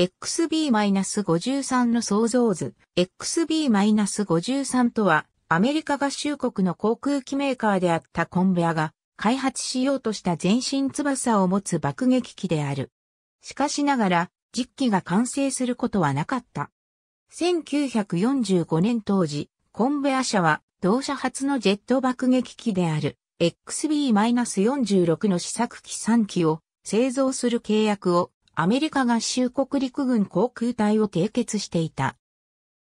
XB-53 の創造図。XB-53 とは、アメリカ合衆国の航空機メーカーであったコンベアが、開発しようとした全身翼を持つ爆撃機である。しかしながら、実機が完成することはなかった。1945年当時、コンベア社は、同社初のジェット爆撃機である、XB-46 の試作機3機を製造する契約をアメリカ合衆国陸軍航空隊を締結していた。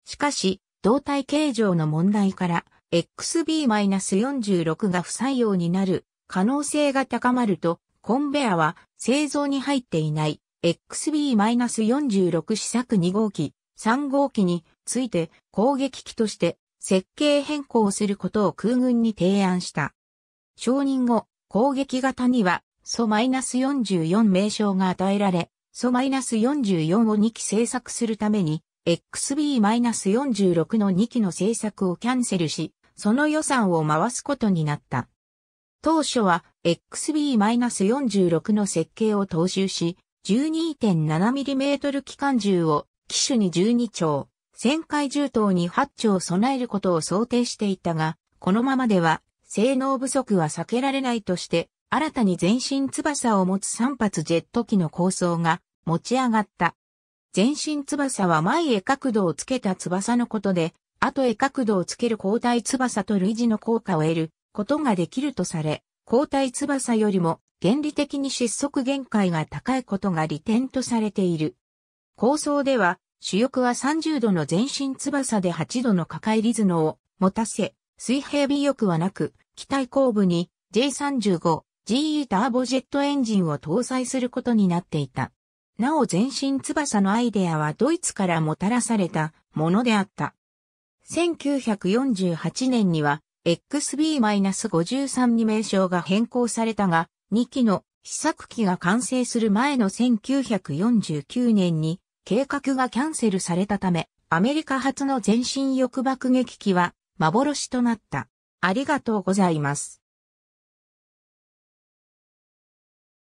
しかし、胴体形状の問題から XB-46 が不採用になる可能性が高まると、コンベアは製造に入っていない XB-46 試作2号機、3号機について攻撃機として設計変更することを空軍に提案した。承認後、攻撃型にはソマイナス -44 名称が与えられ、ソマイナス -44 を2機制作するために、XB-46 の2機の制作をキャンセルし、その予算を回すことになった。当初は XB-46 の設計を踏襲し、12.7mm 機関銃を機種に12丁、旋回銃刀に8丁備えることを想定していたが、このままでは性能不足は避けられないとして新たに全身翼を持つ3発ジェット機の構想が持ち上がった。全身翼は前へ角度をつけた翼のことで、後へ角度をつける交代翼と類似の効果を得ることができるとされ、交代翼よりも原理的に失速限界が高いことが利点とされている。構想では、主翼は30度の全身翼で8度の抱えリズノを持たせ、水平尾翼はなく、機体後部に J35 GE ターボジェットエンジンを搭載することになっていた。なお全身翼のアイデアはドイツからもたらされたものであった。1948年には XB-53 に名称が変更されたが、2機の試作機が完成する前の1949年に計画がキャンセルされたため、アメリカ初の全身翼爆撃機は幻となった。ありがとうございます。